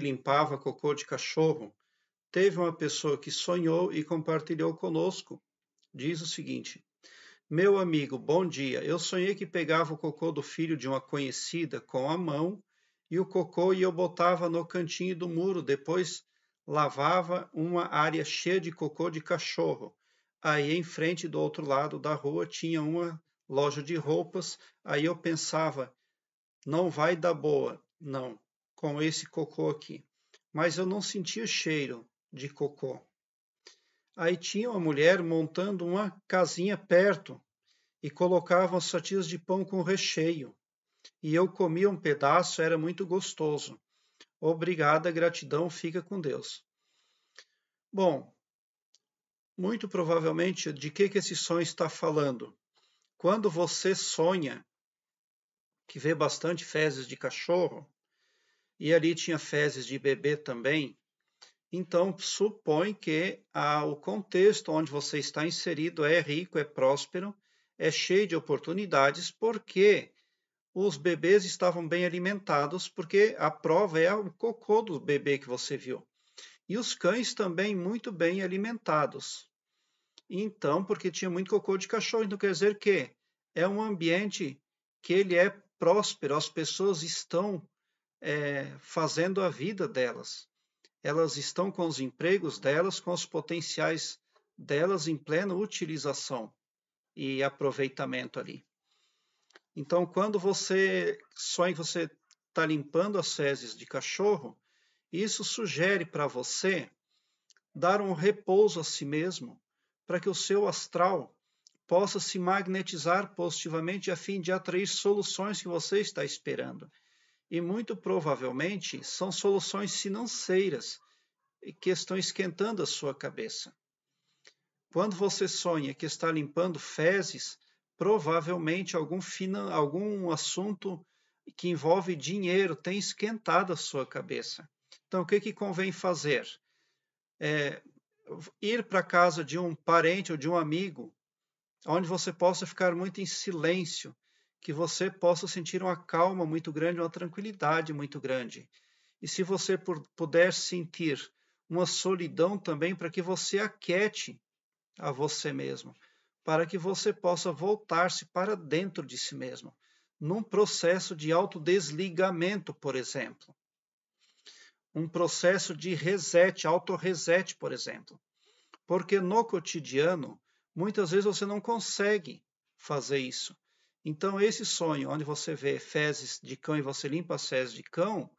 que limpava cocô de cachorro, teve uma pessoa que sonhou e compartilhou conosco. Diz o seguinte: Meu amigo, bom dia. Eu sonhei que pegava o cocô do filho de uma conhecida com a mão e o cocô e eu botava no cantinho do muro, depois lavava uma área cheia de cocô de cachorro. Aí em frente do outro lado da rua tinha uma loja de roupas. Aí eu pensava, não vai dar boa, não com esse cocô aqui. Mas eu não sentia cheiro de cocô. Aí tinha uma mulher montando uma casinha perto e colocavam fatias de pão com recheio. E eu comia um pedaço, era muito gostoso. Obrigada, gratidão, fica com Deus. Bom, muito provavelmente de que, que esse sonho está falando? Quando você sonha que vê bastante fezes de cachorro, e ali tinha fezes de bebê também. Então, supõe que ah, o contexto onde você está inserido é rico, é próspero, é cheio de oportunidades, porque os bebês estavam bem alimentados, porque a prova é o cocô do bebê que você viu. E os cães também muito bem alimentados. Então, porque tinha muito cocô de cachorro, então quer dizer que é um ambiente que ele é próspero, as pessoas estão é, fazendo a vida delas. Elas estão com os empregos delas, com os potenciais delas em plena utilização e aproveitamento ali. Então, quando você só em você está limpando as fezes de cachorro, isso sugere para você dar um repouso a si mesmo, para que o seu astral possa se magnetizar positivamente a fim de atrair soluções que você está esperando e muito provavelmente são soluções financeiras que estão esquentando a sua cabeça. Quando você sonha que está limpando fezes, provavelmente algum, finan... algum assunto que envolve dinheiro tem esquentado a sua cabeça. Então, o que, que convém fazer? É, ir para a casa de um parente ou de um amigo, onde você possa ficar muito em silêncio que você possa sentir uma calma muito grande, uma tranquilidade muito grande. E se você puder sentir uma solidão também, para que você aquete a você mesmo, para que você possa voltar-se para dentro de si mesmo, num processo de autodesligamento, por exemplo. Um processo de reset, auto-reset, por exemplo. Porque no cotidiano, muitas vezes você não consegue fazer isso então, esse sonho, onde você vê fezes de cão e você limpa as fezes de cão,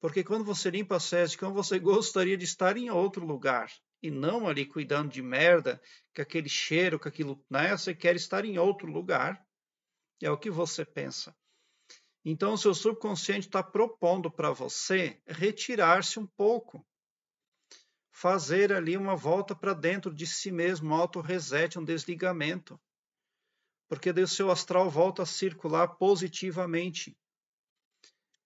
porque quando você limpa as fezes de cão, você gostaria de estar em outro lugar e não ali cuidando de merda, com aquele cheiro, com aquilo, né? Você quer estar em outro lugar. É o que você pensa. Então, o seu subconsciente está propondo para você retirar-se um pouco, fazer ali uma volta para dentro de si mesmo, um auto-reset, um desligamento porque daí o seu astral volta a circular positivamente,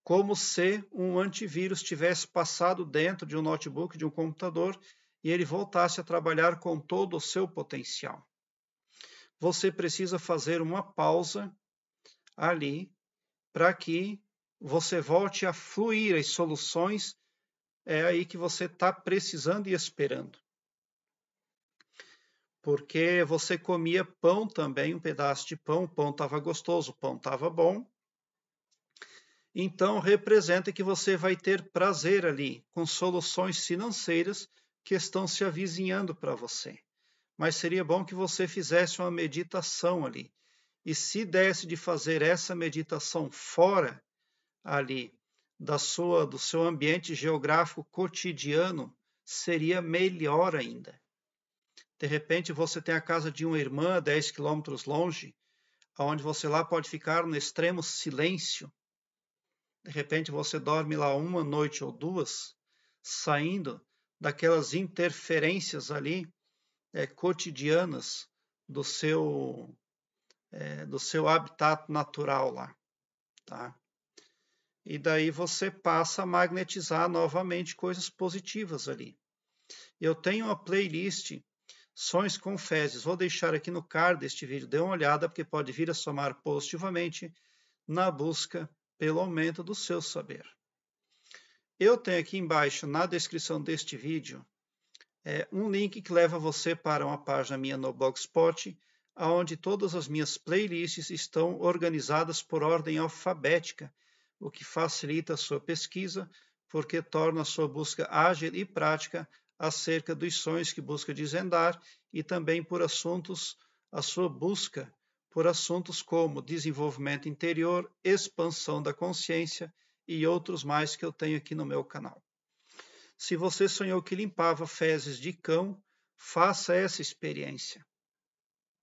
como se um antivírus tivesse passado dentro de um notebook, de um computador, e ele voltasse a trabalhar com todo o seu potencial. Você precisa fazer uma pausa ali para que você volte a fluir as soluções é aí que você está precisando e esperando porque você comia pão também, um pedaço de pão, o pão estava gostoso, o pão estava bom. Então, representa que você vai ter prazer ali com soluções financeiras que estão se avizinhando para você. Mas seria bom que você fizesse uma meditação ali. E se desse de fazer essa meditação fora ali da sua do seu ambiente geográfico cotidiano, seria melhor ainda. De repente, você tem a casa de uma irmã 10 quilômetros longe, aonde você lá pode ficar no extremo silêncio. De repente, você dorme lá uma noite ou duas, saindo daquelas interferências ali é, cotidianas do seu é, do seu habitat natural lá, tá? E daí você passa a magnetizar novamente coisas positivas ali. Eu tenho uma playlist sonhos com fezes. Vou deixar aqui no card deste vídeo, dê uma olhada, porque pode vir a somar positivamente na busca pelo aumento do seu saber. Eu tenho aqui embaixo, na descrição deste vídeo, é, um link que leva você para uma página minha no Blogspot, onde todas as minhas playlists estão organizadas por ordem alfabética, o que facilita a sua pesquisa, porque torna a sua busca ágil e prática acerca dos sonhos que busca desvendar e também por assuntos, a sua busca por assuntos como desenvolvimento interior, expansão da consciência e outros mais que eu tenho aqui no meu canal. Se você sonhou que limpava fezes de cão, faça essa experiência.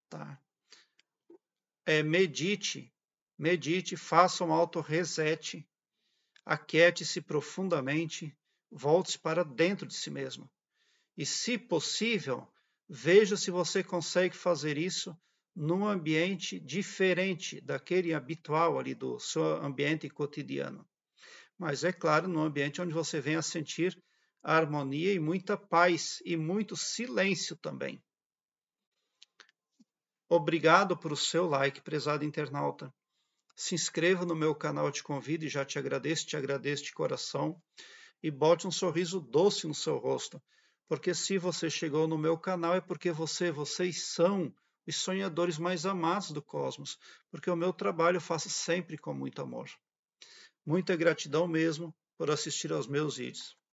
Tá? É, medite, medite, faça um auto-reset, aquiete-se profundamente, volte-se para dentro de si mesmo. E, se possível, veja se você consegue fazer isso num ambiente diferente daquele habitual ali do seu ambiente cotidiano. Mas é claro, num ambiente onde você venha sentir harmonia e muita paz e muito silêncio também. Obrigado por o seu like, prezado internauta. Se inscreva no meu canal, te convido e já te agradeço, te agradeço de coração. E bote um sorriso doce no seu rosto porque se você chegou no meu canal é porque você, vocês são os sonhadores mais amados do cosmos, porque o meu trabalho eu faço sempre com muito amor. Muita gratidão mesmo por assistir aos meus vídeos.